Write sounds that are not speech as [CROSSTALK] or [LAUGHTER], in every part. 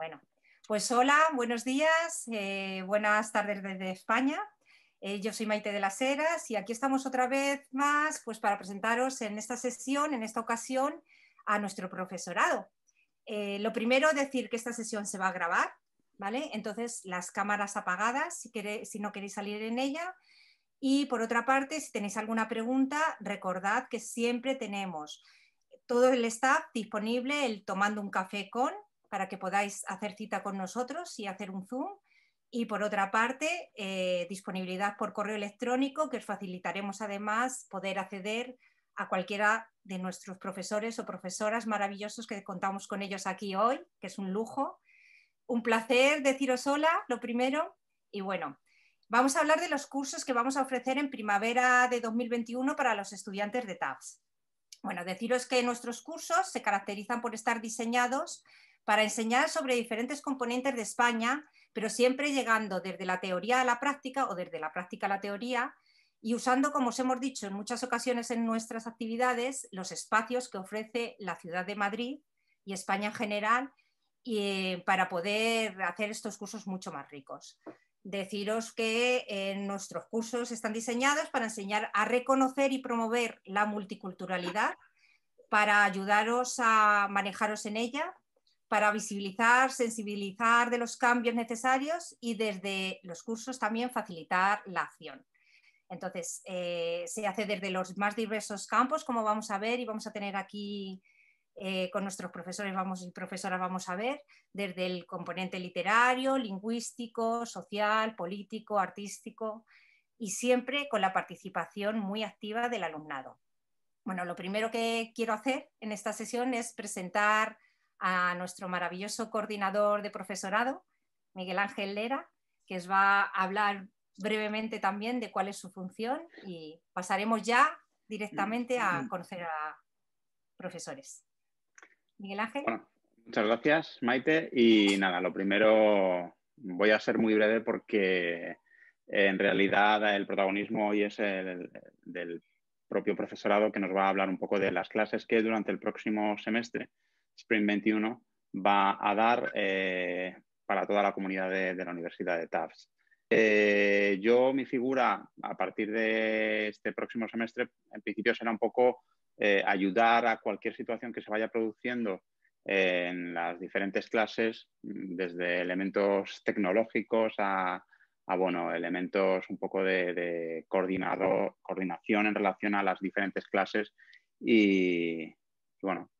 Bueno, pues hola, buenos días, eh, buenas tardes desde España. Eh, yo soy Maite de las Heras y aquí estamos otra vez más pues, para presentaros en esta sesión, en esta ocasión, a nuestro profesorado. Eh, lo primero, decir que esta sesión se va a grabar, ¿vale? Entonces, las cámaras apagadas si, queréis, si no queréis salir en ella. Y por otra parte, si tenéis alguna pregunta, recordad que siempre tenemos todo el staff disponible, el tomando un café con, para que podáis hacer cita con nosotros y hacer un Zoom. Y por otra parte, eh, disponibilidad por correo electrónico, que os facilitaremos además poder acceder a cualquiera de nuestros profesores o profesoras maravillosos que contamos con ellos aquí hoy, que es un lujo. Un placer deciros hola, lo primero. Y bueno, vamos a hablar de los cursos que vamos a ofrecer en primavera de 2021 para los estudiantes de TAPS. Bueno, deciros que nuestros cursos se caracterizan por estar diseñados para enseñar sobre diferentes componentes de España, pero siempre llegando desde la teoría a la práctica o desde la práctica a la teoría y usando, como os hemos dicho en muchas ocasiones en nuestras actividades, los espacios que ofrece la ciudad de Madrid y España en general y, eh, para poder hacer estos cursos mucho más ricos. Deciros que eh, nuestros cursos están diseñados para enseñar a reconocer y promover la multiculturalidad, para ayudaros a manejaros en ella para visibilizar, sensibilizar de los cambios necesarios y desde los cursos también facilitar la acción. Entonces, eh, se hace desde los más diversos campos, como vamos a ver y vamos a tener aquí eh, con nuestros profesores vamos, y profesoras vamos a ver, desde el componente literario, lingüístico, social, político, artístico, y siempre con la participación muy activa del alumnado. Bueno, lo primero que quiero hacer en esta sesión es presentar a nuestro maravilloso coordinador de profesorado, Miguel Ángel Lera, que os va a hablar brevemente también de cuál es su función y pasaremos ya directamente a mm. conocer a profesores. Miguel Ángel. muchas gracias, Maite. Y nada, lo primero voy a ser muy breve porque eh, en realidad el protagonismo hoy es el del propio profesorado que nos va a hablar un poco de las clases que durante el próximo semestre Spring 21 va a dar eh, para toda la comunidad de, la Universidad de Tufts. Eh, yo, mi figura a partir de este próximo semestre, en principio será un poco eh, ayudar a cualquier situación que se vaya produciendo en las diferentes clases, desde elementos tecnológicos a, bueno, elementos un poco de, coordinación en relación a las diferentes clases y, bueno,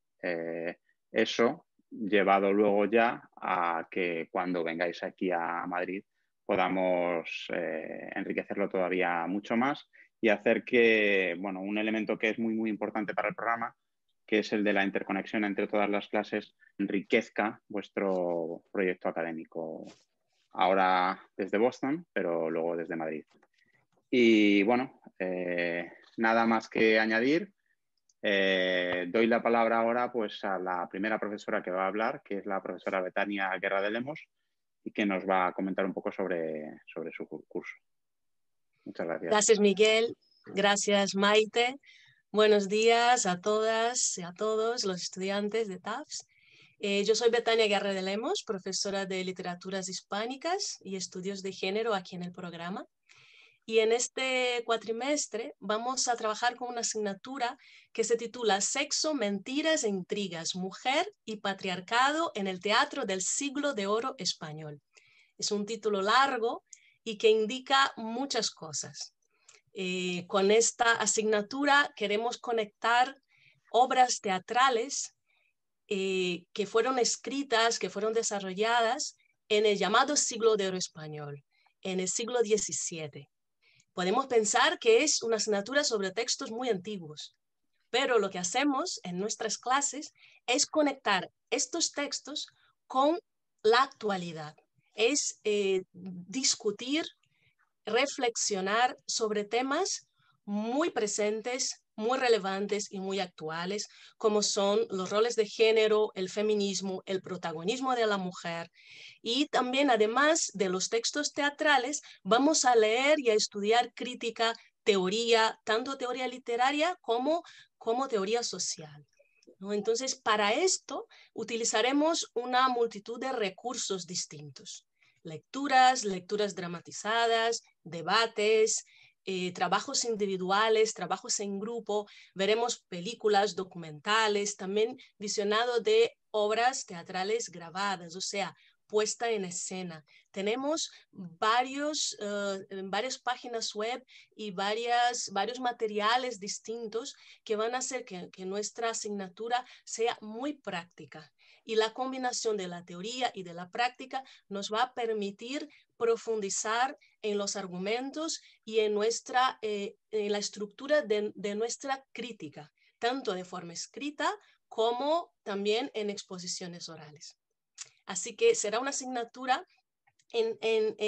eso llevado luego ya a que cuando vengáis aquí a Madrid podamos eh, enriquecerlo todavía mucho más y hacer que, bueno, un elemento que es muy, muy importante para el programa, que es el de la interconexión entre todas las clases, enriquezca vuestro proyecto académico. Ahora desde Boston, pero luego desde Madrid. Y bueno, eh, nada más que añadir. Eh, doy la palabra ahora pues, a la primera profesora que va a hablar, que es la profesora Betania Guerra de Lemos, y que nos va a comentar un poco sobre, su curso. Muchas gracias. Gracias, Miguel. Gracias, Maite. Buenos días a todas y a todos los estudiantes de TAFS. Eh, yo soy Betania Guerra de Lemos, profesora de Literaturas Hispánicas y Estudios de Género aquí en el programa. Y en este cuatrimestre vamos a trabajar con una asignatura que se titula Sexo, Mentiras e Intrigas, Mujer y Patriarcado en el Teatro del Siglo de Oro Español. Es un título largo y que indica muchas cosas. Eh, con esta asignatura queremos conectar obras teatrales eh, que fueron escritas, que fueron desarrolladas en el llamado siglo de oro español, en el siglo XVII. Podemos pensar que es una asignatura sobre textos muy antiguos, pero lo que hacemos en nuestras clases es conectar estos textos con la actualidad, es eh, discutir, reflexionar sobre temas muy presentes muy relevantes y muy actuales, como son los roles de género, el feminismo, el protagonismo de la mujer. Y también, además de los textos teatrales, vamos a leer y a estudiar crítica, teoría, tanto teoría literaria como, como teoría social. Entonces, para esto utilizaremos una multitud de recursos distintos. Lecturas, lecturas dramatizadas, debates, eh, trabajos individuales, trabajos en grupo, veremos películas, documentales, también visionado de obras teatrales grabadas, o sea, puesta en escena. Tenemos varios, eh, varias páginas web y varias, varios materiales distintos que van a hacer que, que nuestra asignatura sea muy práctica. Y la combinación de la teoría y de la práctica nos va a permitir profundizar en los argumentos y en, nuestra, eh, en la estructura de, nuestra crítica, tanto de forma escrita como también en exposiciones orales. Así que será una asignatura en,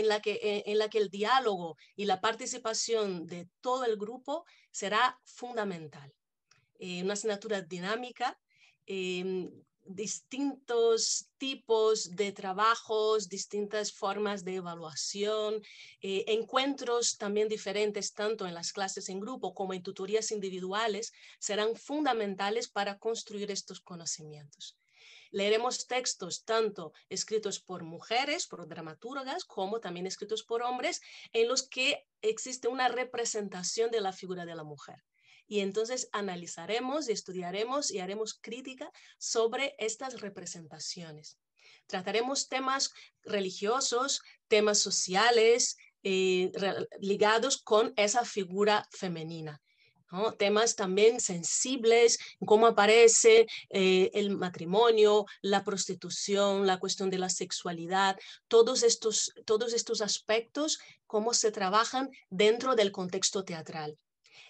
la que, eh, en, la que, el diálogo y la participación de todo el grupo será fundamental. Eh, una asignatura dinámica distintos tipos de trabajos, distintas formas de evaluación, eh, encuentros también diferentes tanto en las clases en grupo como en tutorías individuales serán fundamentales para construir estos conocimientos. Leeremos textos tanto escritos por mujeres, por dramaturgas, como también escritos por hombres, en los que existe una representación de la figura de la mujer y entonces analizaremos y estudiaremos y haremos crítica sobre estas representaciones. Trataremos temas religiosos, temas sociales eh, ligados con esa figura femenina. temas también sensibles, cómo aparece eh, el matrimonio, la prostitución, la cuestión de la sexualidad, todos estos, todos estos aspectos, cómo se trabajan dentro del contexto teatral.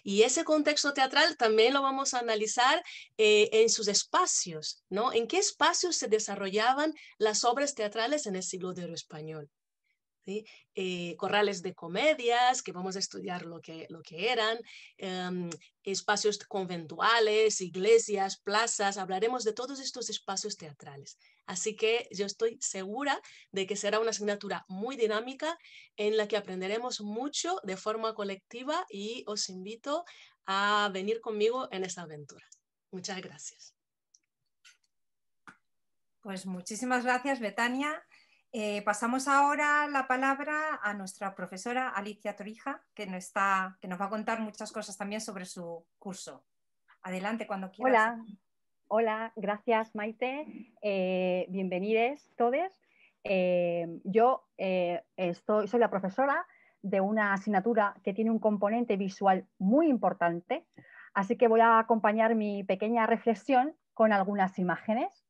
Y ese contexto teatral también lo vamos a analizar eh, en sus espacios, ¿no? ¿En qué espacios se desarrollaban las obras teatrales en el siglo de oro español? Eh, corrales de comedias, que vamos a estudiar lo que, eran, em, espacios conventuales, iglesias, plazas, hablaremos de todos estos espacios teatrales. Así que yo estoy segura de que será una asignatura muy dinámica en la que aprenderemos mucho de forma colectiva y os invito a venir conmigo en esta aventura. Muchas gracias. Pues muchísimas gracias, Betania. Eh, pasamos ahora la palabra a nuestra profesora Alicia Torija, que nos, va a contar muchas cosas también sobre su curso. Adelante cuando quieras. Hola, hola gracias Maite. Eh, bienvenidos todos. Eh, yo estoy, soy la profesora de una asignatura que tiene un componente visual muy importante, así que voy a acompañar mi pequeña reflexión con algunas imágenes.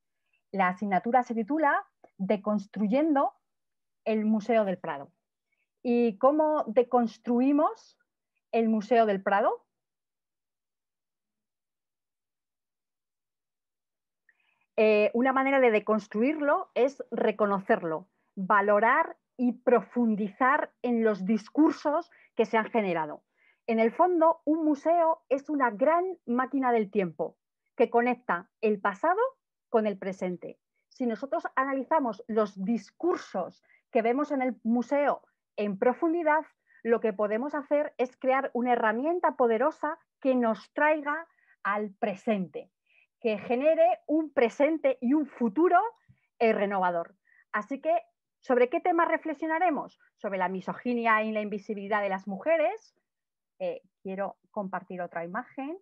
La asignatura se titula deconstruyendo el Museo del Prado. ¿Y cómo deconstruimos el Museo del Prado? Eh, una manera de deconstruirlo es reconocerlo, valorar y profundizar en los discursos que se han generado. En el fondo, un museo es una gran máquina del tiempo que conecta el pasado con el presente, si nosotros analizamos los discursos que vemos en el museo en profundidad, lo que podemos hacer es crear una herramienta poderosa que nos traiga al presente, que genere un presente y un futuro eh, renovador. Así que, ¿sobre qué tema reflexionaremos? Sobre la misoginia y la invisibilidad de las mujeres. Eh, quiero compartir otra imagen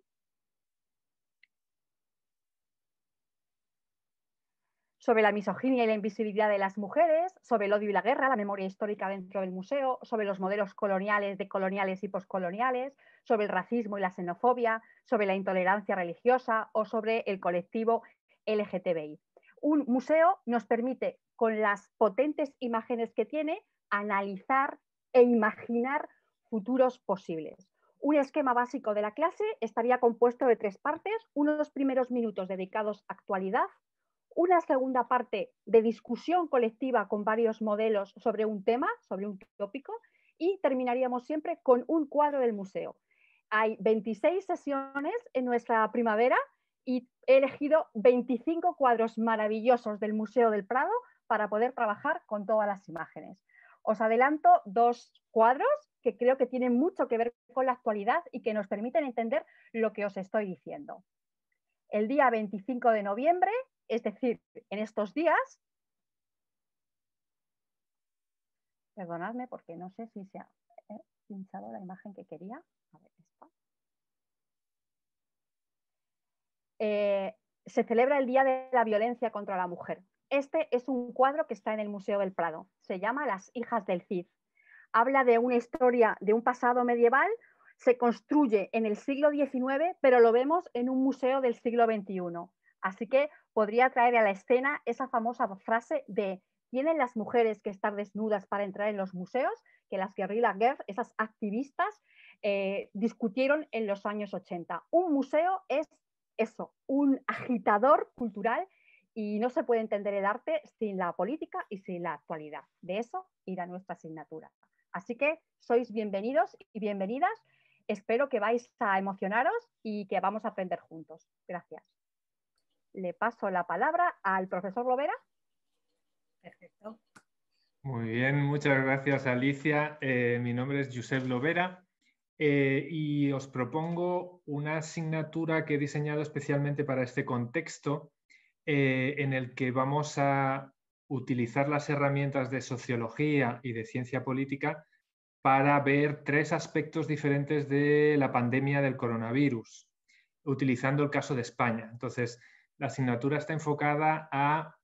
sobre la misoginia y la invisibilidad de las mujeres, sobre el odio y la guerra, la memoria histórica dentro del museo, sobre los modelos coloniales, decoloniales y poscoloniales, sobre el racismo y la xenofobia, sobre la intolerancia religiosa o sobre el colectivo LGTBI. Un museo nos permite, con las potentes imágenes que tiene, analizar e imaginar futuros posibles. Un esquema básico de la clase estaría compuesto de tres partes, unos primeros minutos dedicados a actualidad, una segunda parte de discusión colectiva con varios modelos sobre un tema, sobre un tópico, y terminaríamos siempre con un cuadro del museo. Hay 26 sesiones en nuestra primavera y he elegido 25 cuadros maravillosos del Museo del Prado para poder trabajar con todas las imágenes. Os adelanto dos cuadros que creo que tienen mucho que ver con la actualidad y que nos permiten entender lo que os estoy diciendo. El día 25 de noviembre es decir, en estos días, perdonadme porque no sé si se ha eh, pinchado la imagen que quería. A ver, eh, se celebra el Día de la Violencia contra la Mujer. Este es un cuadro que está en el Museo del Prado. Se llama Las hijas del Cid. Habla de una historia de un pasado medieval se construye en el siglo XIX, pero lo vemos en un museo del siglo XXI. Así que podría traer a la escena esa famosa frase de tienen las mujeres que estar desnudas para entrar en los museos, que las guerrilla girls, esas activistas, eh, discutieron en los años 80. Un museo es eso, un agitador cultural y no se puede entender el arte sin la política y sin la actualidad. De eso irá nuestra asignatura. Así que sois bienvenidos y bienvenidas. Espero que vais a emocionaros y que vamos a aprender juntos. Gracias le paso la palabra al profesor Lovera. Perfecto. Muy bien, muchas gracias Alicia. Eh, mi nombre es Josep Lovera eh, y os propongo una asignatura que he diseñado especialmente para este contexto eh, en el que vamos a utilizar las herramientas de sociología y de ciencia política para ver tres aspectos diferentes de la pandemia del coronavirus, utilizando el caso de España. Entonces, la asignatura está enfocada a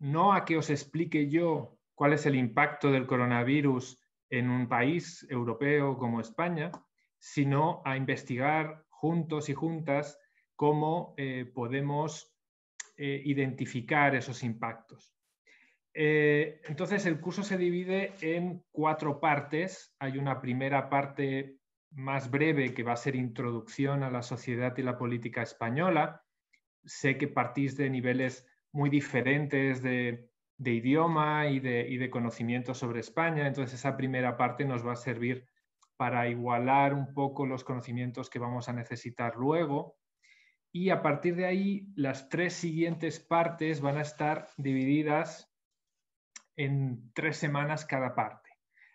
no a que os explique yo cuál es el impacto del coronavirus en un país europeo como España, sino a investigar juntos y juntas cómo eh, podemos eh, identificar esos impactos. Eh, entonces, el curso se divide en cuatro partes. Hay una primera parte más breve que va a ser introducción a la sociedad y la política española, sé que partís de niveles muy diferentes de, idioma y de, conocimiento sobre España, entonces esa primera parte nos va a servir para igualar un poco los conocimientos que vamos a necesitar luego. Y a partir de ahí, las tres siguientes partes van a estar divididas en tres semanas cada parte.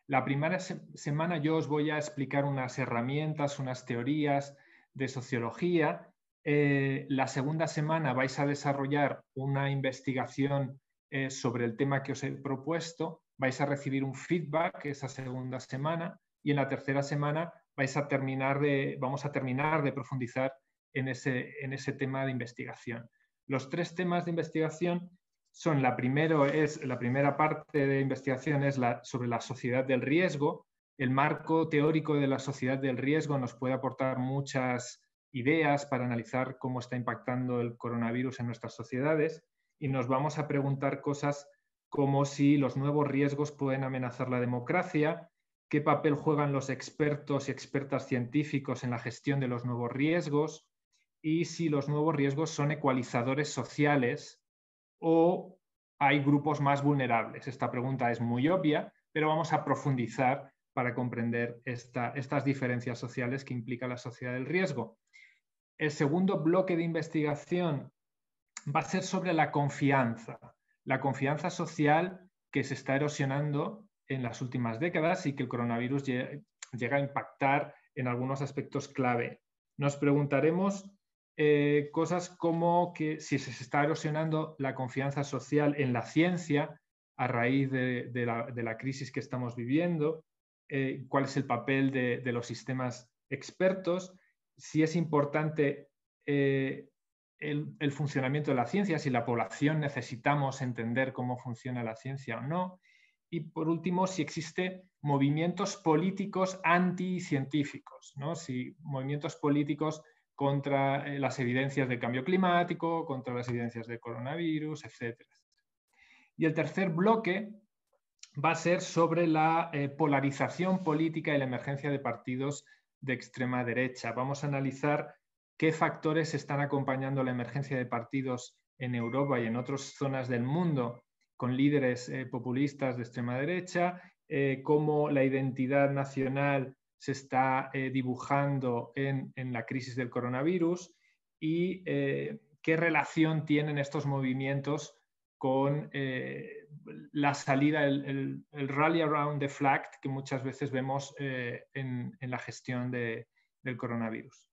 La primera semana yo os voy a explicar unas herramientas, unas teorías de sociología eh, la segunda semana vais a desarrollar una investigación eh, sobre el tema que os he propuesto, vais a recibir un feedback esa segunda semana y en la tercera semana vais a terminar de, vamos a terminar de profundizar en ese, en ese tema de investigación. Los tres temas de investigación son la, primero es, la primera parte de investigación es sobre la sociedad del riesgo. El marco teórico de la sociedad del riesgo nos puede aportar muchas ideas para analizar cómo está impactando el coronavirus en nuestras sociedades y nos vamos a preguntar cosas como si los nuevos riesgos pueden amenazar la democracia, qué papel juegan los expertos y expertas científicos en la gestión de los nuevos riesgos y si los nuevos riesgos son ecualizadores sociales o hay grupos más vulnerables. Esta pregunta es muy obvia, pero vamos a profundizar para comprender estas diferencias sociales que implica la sociedad del riesgo el segundo bloque de investigación va a ser sobre la confianza, la confianza social que se está erosionando en las últimas décadas y que el coronavirus llega a impactar en algunos aspectos clave. Nos preguntaremos eh, cosas como que si se está erosionando la confianza social en la ciencia a raíz de, la, crisis que estamos viviendo, eh, cuál es el papel de los sistemas expertos si es importante eh, el, funcionamiento de la ciencia, si la población necesitamos entender cómo funciona la ciencia o no. Y por último, si existen movimientos políticos anticientíficos, ¿no? si movimientos políticos contra eh, las evidencias del cambio climático, contra las evidencias del coronavirus, etc. Y el tercer bloque va a ser sobre la eh, polarización política y la emergencia de partidos de extrema derecha. Vamos a analizar qué factores están acompañando la emergencia de partidos en Europa y en otras zonas del mundo con líderes eh, populistas de extrema derecha, eh, cómo la identidad nacional se está eh, dibujando en, la crisis del coronavirus y qué relación tienen estos movimientos con la salida, el, rally around the flag que muchas veces vemos eh, en, la gestión del coronavirus.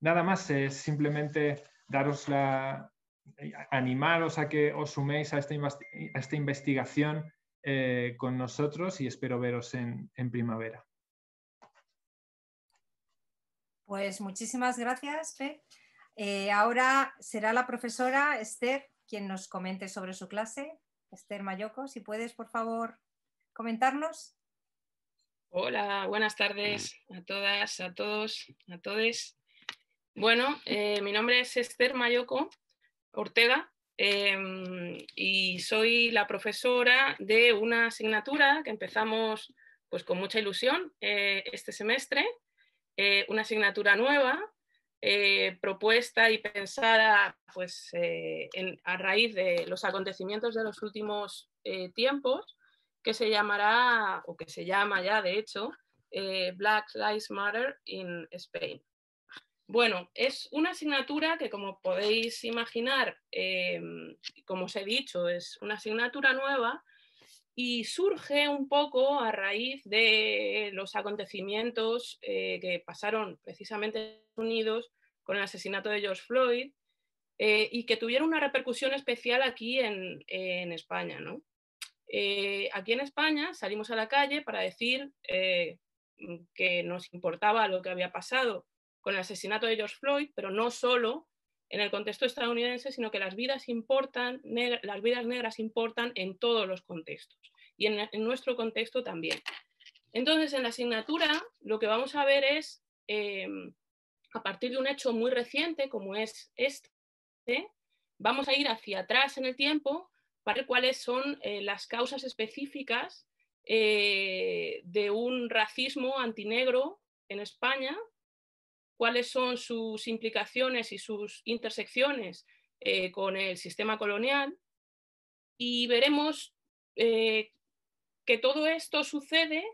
Nada más, eh, es simplemente daros la, animaros a que os suméis a esta, investigación eh, con nosotros y espero veros en, primavera. Pues muchísimas gracias, Fe. ahora será la profesora Esther quien nos comente sobre su clase. Esther Mayoco, si puedes, por favor, comentarnos. Hola, buenas tardes a todas, a todos, a todes. Bueno, eh, mi nombre es Esther Mayoco Ortega em, y soy la profesora de una asignatura que empezamos pues, con mucha ilusión eh, este semestre, eh, una asignatura nueva eh, propuesta y pensada pues, eh, a raíz de los acontecimientos de los últimos eh, tiempos, que se llamará, o que se llama ya de hecho, Black Lives Matter in Spain. Bueno, es una asignatura que como podéis imaginar, como os he dicho, es una asignatura nueva y surge un poco a raíz de los acontecimientos eh, que pasaron precisamente en Estados Unidos con el asesinato de George Floyd eh, y que tuvieron una repercusión especial aquí en, España. Eh, aquí en España salimos a la calle para decir que nos importaba lo que había pasado con el asesinato de George Floyd, pero no solo en el contexto estadounidense, sino que las vidas importan, las vidas negras importan en todos los contextos y en, nuestro contexto también. Entonces, en la asignatura lo que vamos a ver es, em, a partir de un hecho muy reciente como es este, vamos a ir hacia atrás en el tiempo para ver cuáles son eh, las causas específicas eh, de un racismo antinegro en España cuáles son sus implicaciones y sus intersecciones eh, con el sistema colonial y veremos eh, que todo esto sucede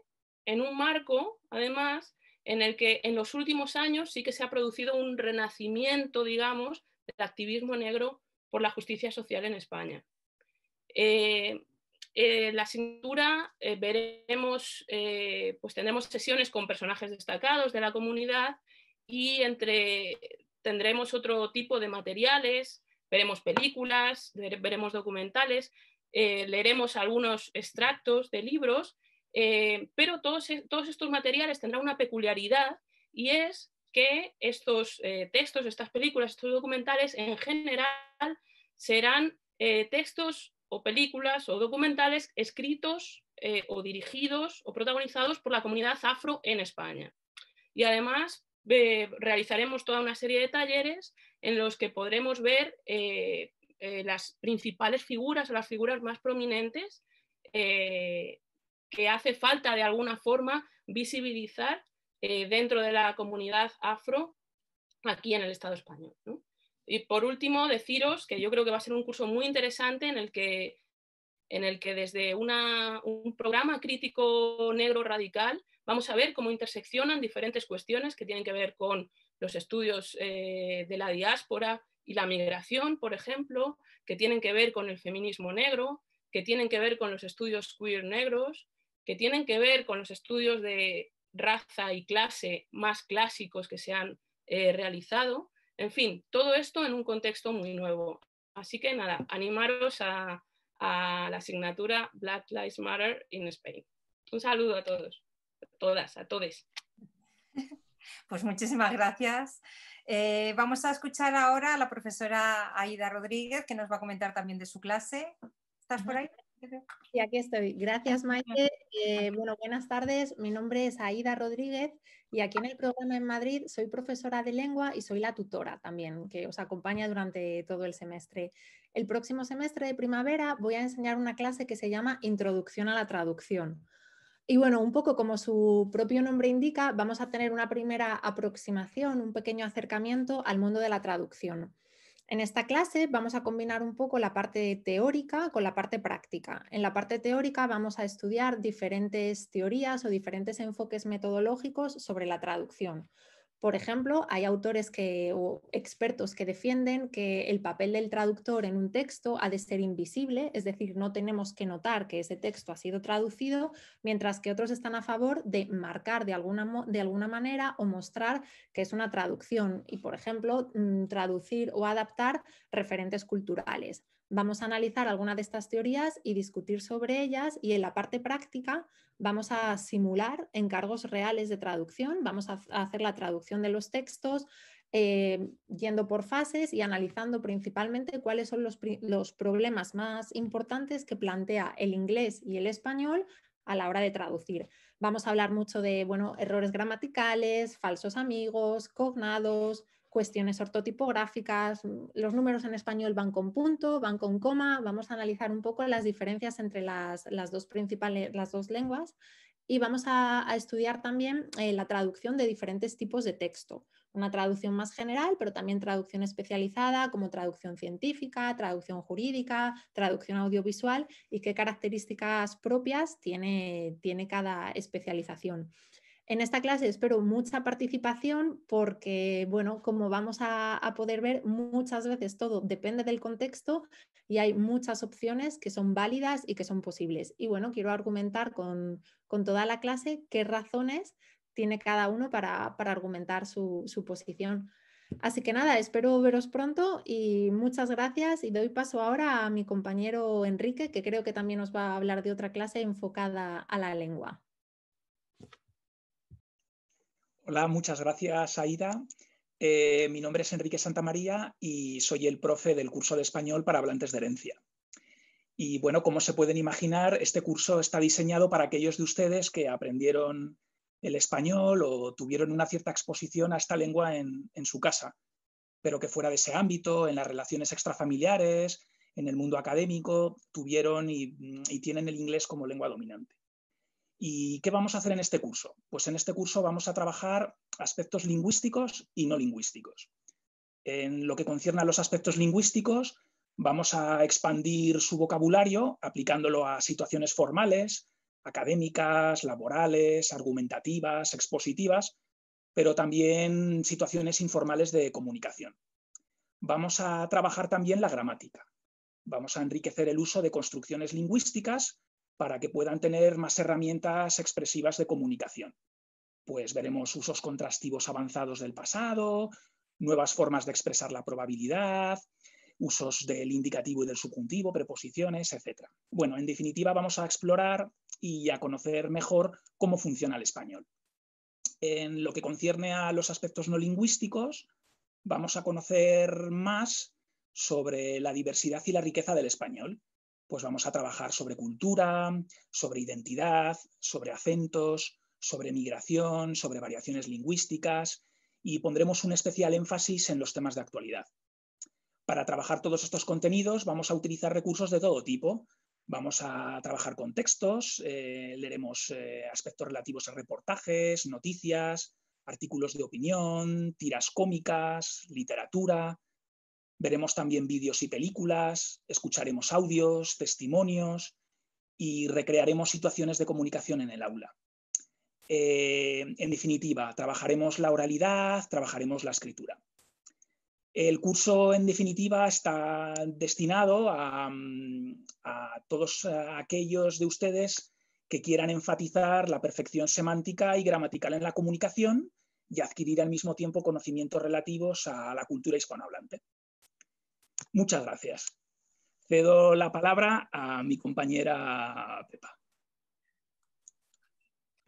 en un marco, además, en el que en los últimos años sí que se ha producido un renacimiento, digamos, del activismo negro por la justicia social en España. Eh, eh la cintura veremos, pues tendremos sesiones con personajes destacados de la comunidad y entre tendremos otro tipo de materiales, veremos películas, veremos documentales, eh, leeremos algunos extractos de libros, eh, pero todos, e, todos, estos materiales tendrán una peculiaridad y es que estos eh, textos, estas películas, estos documentales en general serán textos o películas o documentales escritos o dirigidos o protagonizados por la comunidad afro en España. Y además realizaremos toda una serie de talleres en los que podremos ver eh, eh, las principales figuras o las figuras más prominentes eh, que hace falta de alguna forma visibilizar dentro de la comunidad afro aquí en el Estado español. Y por último, deciros que yo creo que va a ser un curso muy interesante en el que, desde una, un programa crítico negro radical Vamos a ver cómo interseccionan diferentes cuestiones que tienen que ver con los estudios eh, de la diáspora y la migración, por ejemplo, que tienen que ver con el feminismo negro, que tienen que ver con los estudios queer negros, que tienen que ver con los estudios de raza y clase más clásicos que se han eh, realizado. En fin, todo esto en un contexto muy nuevo. Así que nada, animaros a, a la asignatura Black Lives Matter in Spain. Un saludo a todos todas, a todos [LAUGHS] Pues muchísimas gracias. Eh, vamos a escuchar ahora a la profesora Aida Rodríguez, que nos va a comentar también de su clase. ¿Estás por ahí? Sí, aquí estoy. Gracias, Maite. Eh, bueno, buenas tardes. Mi nombre es Aida Rodríguez y aquí en el programa en Madrid soy profesora de lengua y soy la tutora también, que os acompaña durante todo el semestre. El próximo semestre de primavera voy a enseñar una clase que se llama Introducción a la Traducción y bueno, un poco como su propio nombre indica, vamos a tener una primera aproximación, un pequeño acercamiento al mundo de la traducción. En esta clase vamos a combinar un poco la parte teórica con la parte práctica. En la parte teórica vamos a estudiar diferentes teorías o diferentes enfoques metodológicos sobre la traducción. Por ejemplo, hay autores o expertos que defienden que el papel del traductor en un texto ha de ser invisible, es decir, no tenemos que notar que ese texto ha sido traducido, mientras que otros están a favor de marcar de alguna manera o mostrar que es una traducción y, por ejemplo, mm, traducir o adaptar referentes culturales vamos a analizar alguna de estas teorías y discutir sobre ellas y en la parte práctica vamos a simular encargos reales de traducción, vamos a hacer la traducción de los textos, eh, yendo por fases y analizando principalmente cuáles son los, problemas más importantes que plantea el inglés y el español a la hora de traducir. Vamos a hablar mucho de errores gramaticales, falsos amigos, cognados, cuestiones ortotipográficas, los números en español van con punto, van con coma, vamos a analizar un poco las diferencias entre las, las dos lenguas y vamos a, estudiar también eh, la traducción de diferentes tipos de texto. Una traducción más general, pero también traducción especializada, como traducción científica, traducción jurídica, traducción audiovisual y qué características propias tiene, tiene cada especialización. En esta clase espero mucha participación porque, bueno, como vamos a, poder ver, muchas veces todo depende del contexto y hay muchas opciones que son válidas y que son posibles. Y bueno, quiero argumentar con, toda la clase qué razones tiene cada uno para, argumentar su, su posición. Así que nada, espero veros pronto y muchas gracias y doy paso ahora a mi compañero Enrique, que creo que también nos va a hablar de otra clase enfocada a la lengua. Hola, muchas gracias, Aida. Eh, mi nombre es Enrique Santamaría y soy el profe del curso de español para hablantes de herencia. Y bueno, como se pueden imaginar, este curso está diseñado para aquellos de ustedes que aprendieron el español o tuvieron una cierta exposición a esta lengua en, su casa, pero que fuera de ese ámbito, en las relaciones extrafamiliares, en el mundo académico, tuvieron y tienen el inglés como lengua dominante. ¿Y qué vamos a hacer en este curso? Pues en este curso vamos a trabajar aspectos lingüísticos y no lingüísticos. En lo que concierne a los aspectos lingüísticos, vamos a expandir su vocabulario aplicándolo a situaciones formales, académicas, laborales, argumentativas, expositivas, pero también situaciones informales de comunicación. Vamos a trabajar también la gramática. Vamos a enriquecer el uso de construcciones lingüísticas para que puedan tener más herramientas expresivas de comunicación. Pues veremos usos contrastivos avanzados del pasado, nuevas formas de expresar la probabilidad, usos del indicativo y del subjuntivo, preposiciones, etc. Bueno, en definitiva vamos a explorar y a conocer mejor cómo funciona el español. En lo que concierne a los aspectos no lingüísticos, vamos a conocer más sobre la diversidad y la riqueza del español, pues vamos a trabajar sobre cultura, sobre identidad, sobre acentos, sobre migración, sobre variaciones lingüísticas y pondremos un especial énfasis en los temas de actualidad. Para trabajar todos estos contenidos vamos a utilizar recursos de todo tipo. Vamos a trabajar con textos, eh, leeremos eh, aspectos relativos a reportajes, noticias, artículos de opinión, tiras cómicas, literatura, Veremos también vídeos y películas, escucharemos audios, testimonios y recrearemos situaciones de comunicación en el aula. Eh, en definitiva, trabajaremos la oralidad, trabajaremos la escritura. El curso, en definitiva, está destinado a todos aquellos de ustedes que quieran enfatizar la perfección semántica y gramatical en la comunicación y adquirir al mismo tiempo conocimientos relativos a la cultura hispanohablante. Muchas gracias. Cedo la palabra a mi compañera Pepa.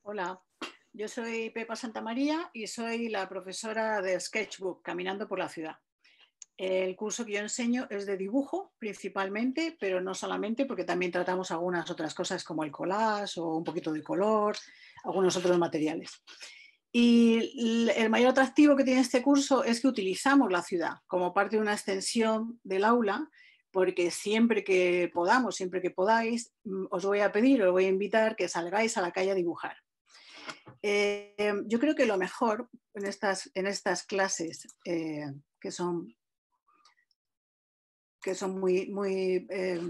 Hola, yo soy Pepa Santamaría y soy la profesora de Sketchbook, Caminando por la Ciudad. El curso que yo enseño es de dibujo principalmente, pero no solamente, porque también tratamos algunas otras cosas como el collage o un poquito de color, algunos otros materiales. Y el mayor atractivo que tiene este curso es que utilizamos la ciudad como parte de una extensión del aula, porque siempre que podamos, siempre que podáis, mm, os voy a pedir, os voy a invitar que salgáis a la calle a dibujar. Eh, yo creo que lo mejor en estas, clases eh, que son son muy, muy, eh,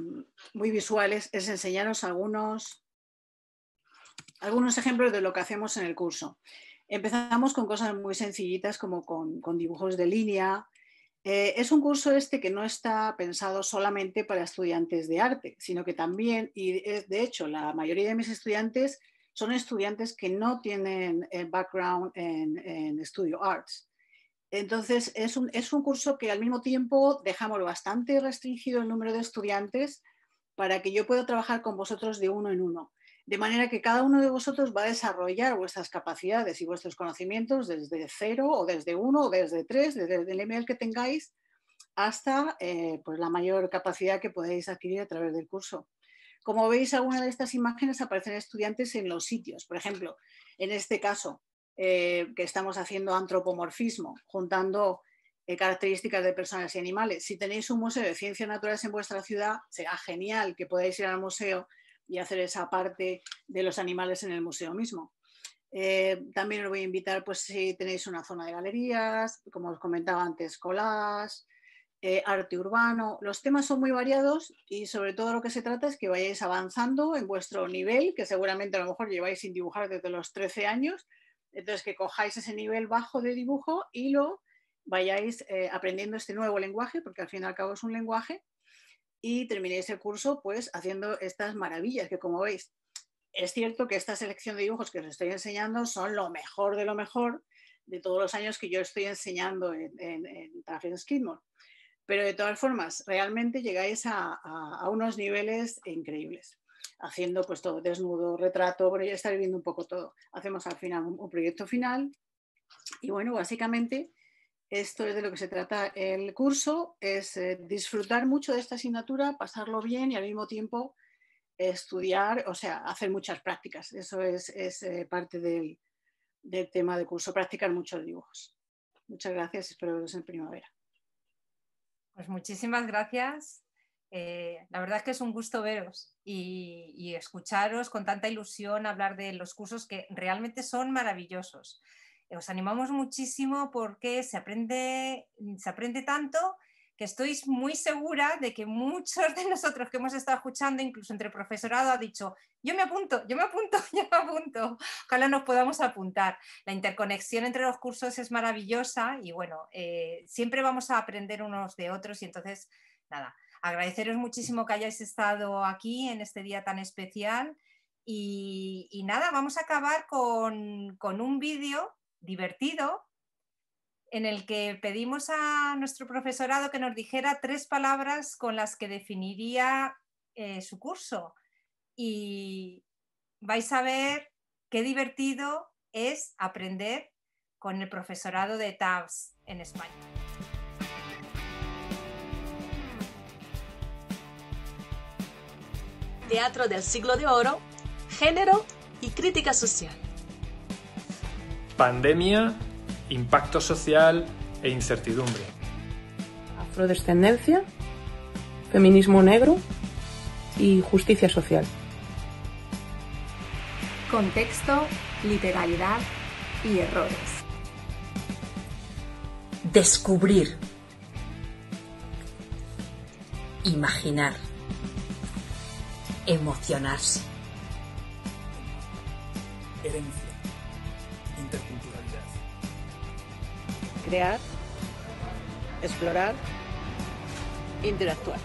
muy visuales, es enseñaros algunos, algunos ejemplos de lo que hacemos en el curso. Empezamos con cosas muy sencillitas como con, dibujos de línea. Eh, es un curso este que no está pensado solamente para estudiantes de arte, sino que también, y de hecho la mayoría de mis estudiantes son estudiantes que no tienen eh, background en, estudio Studio Arts. Entonces, es un, es un, curso que al mismo tiempo dejamos bastante restringido el número de estudiantes para que yo pueda trabajar con vosotros de uno en uno. De manera que cada uno de vosotros va a desarrollar vuestras capacidades y vuestros conocimientos desde cero o desde uno o desde tres, desde el nivel que tengáis, hasta eh, pues, la mayor capacidad que podéis adquirir a través del curso. Como veis, alguna de estas imágenes aparecen estudiantes en los sitios. Por ejemplo, en este caso, eh, que estamos haciendo antropomorfismo, juntando eh, características de personas y animales. Si tenéis un museo de ciencias naturales en vuestra ciudad, será genial que podáis ir al museo y hacer esa parte de los animales en el museo mismo. Eh, también os voy a invitar, pues si tenéis una zona de galerías, como os comentaba antes, colas, eh, arte urbano. Los temas son muy variados y sobre todo lo que se trata es que vayáis avanzando en vuestro nivel, que seguramente a lo mejor lleváis sin dibujar desde los 13 años, entonces que cojáis ese nivel bajo de dibujo y lo vayáis eh, aprendiendo este nuevo lenguaje, porque al fin y al cabo es un lenguaje y terminé ese curso pues haciendo estas maravillas que como veis, es cierto que esta selección de dibujos que os estoy enseñando son lo mejor de lo mejor de todos los años que yo estoy enseñando en, en, en Skidmore. Pero de todas formas, realmente llegáis a, unos niveles increíbles, haciendo pues todo desnudo, retrato, bueno, ya estáis viendo un poco todo. Hacemos al final un proyecto final y bueno, básicamente esto es de lo que se trata el curso, es eh, disfrutar mucho de esta asignatura, pasarlo bien y al mismo tiempo estudiar, o sea, hacer muchas prácticas. Eso es, eh, parte del, tema del curso, practicar muchos dibujos. Muchas gracias, espero veros en primavera. Pues muchísimas gracias. Eh, la verdad es que es un gusto veros y escucharos con tanta ilusión hablar de los cursos que realmente son maravillosos os animamos muchísimo porque se aprende, se aprende tanto que estoy muy segura de que muchos de nosotros que hemos estado escuchando, incluso entre profesorado, ha dicho, yo me apunto, yo me apunto, [LAUGHS] yo me apunto. Ojalá nos podamos apuntar. La interconexión entre los cursos es maravillosa y bueno, eh, siempre vamos a aprender unos de otros y entonces, nada, agradeceros muchísimo que hayáis estado aquí en este día tan especial y, nada, vamos a acabar con, con un vídeo divertido en el que pedimos a nuestro profesorado que nos dijera tres palabras con las que definiría eh, su curso. Y vais a ver qué divertido es aprender con el profesorado de TABS en España. Teatro del siglo de oro, género y crítica social. Pandemia, impacto social e incertidumbre. Afrodescendencia, feminismo negro y justicia social. Contexto, literalidad y errores. Descubrir. Imaginar. Emocionarse interculturalidad. Crear, explorar, interactuar.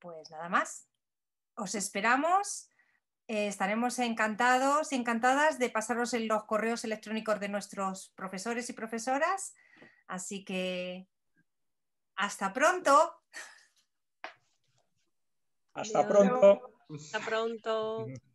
Pues nada más. Os esperamos eh, estaremos encantados y encantadas de pasaros en los correos electrónicos de nuestros profesores y profesoras. Así que hasta pronto. Hasta pronto. Hasta pronto. [LAUGHS]